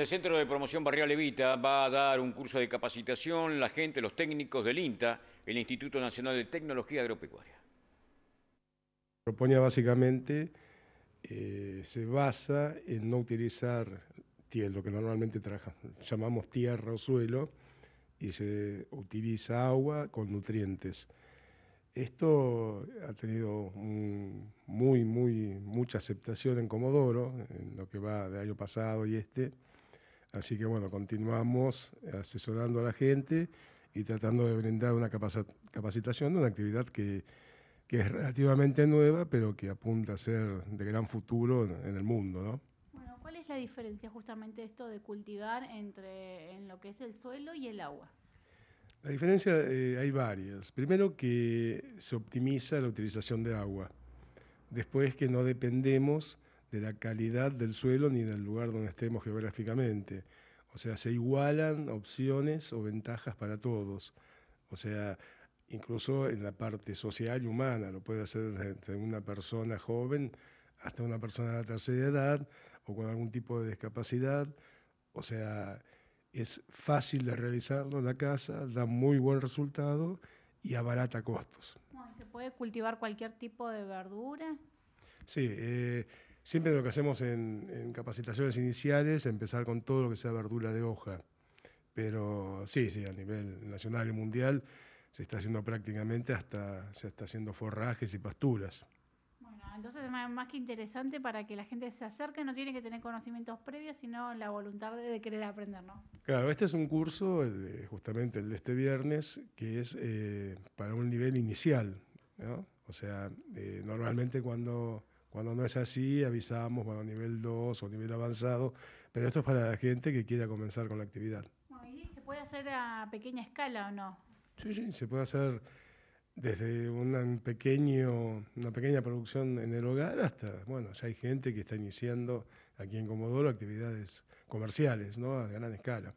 el Centro de Promoción Barrio Levita va a dar un curso de capacitación la gente, los técnicos del INTA, el Instituto Nacional de Tecnología Agropecuaria. Propone básicamente, eh, se basa en no utilizar tierra, lo que normalmente llamamos tierra o suelo, y se utiliza agua con nutrientes. Esto ha tenido muy, muy, mucha aceptación en Comodoro, en lo que va de año pasado y este. Así que bueno, continuamos asesorando a la gente y tratando de brindar una capacitación de una actividad que, es relativamente nueva, pero que apunta a ser de gran futuro en, el mundo. Bueno, ¿cuál es la diferencia justamente esto de cultivar entre en lo que es el suelo y el agua? La diferencia eh, hay varias. Primero que se optimiza la utilización de agua. Después que no dependemos de la calidad del suelo ni del lugar donde estemos geográficamente. O sea, se igualan opciones o ventajas para todos. O sea, incluso en la parte social y humana, lo puede hacer desde una persona joven hasta una persona de la tercera edad o con algún tipo de discapacidad. O sea, es fácil de realizarlo en la casa, da muy buen resultado y abarata costos. ¿Se puede cultivar cualquier tipo de verdura? Sí, eh, Siempre lo que hacemos en, capacitaciones iniciales es empezar con todo lo que sea verdura de hoja. Pero sí, sí, a nivel nacional y mundial se está haciendo prácticamente hasta, se está haciendo forrajes y pasturas. Bueno, entonces es más que interesante para que la gente se acerque, no tiene que tener conocimientos previos, sino la voluntad de querer aprender, ¿no? Claro, este es un curso, justamente el de este viernes, que es eh, para un nivel inicial, ¿no? O sea, eh, normalmente cuando cuando no es así, avisamos, bueno, nivel 2 o nivel avanzado, pero esto es para la gente que quiera comenzar con la actividad. se puede hacer a pequeña escala o no? Sí, sí, se puede hacer desde una, pequeño, una pequeña producción en el hogar hasta, bueno, ya hay gente que está iniciando aquí en Comodoro actividades comerciales, ¿no? A gran escala.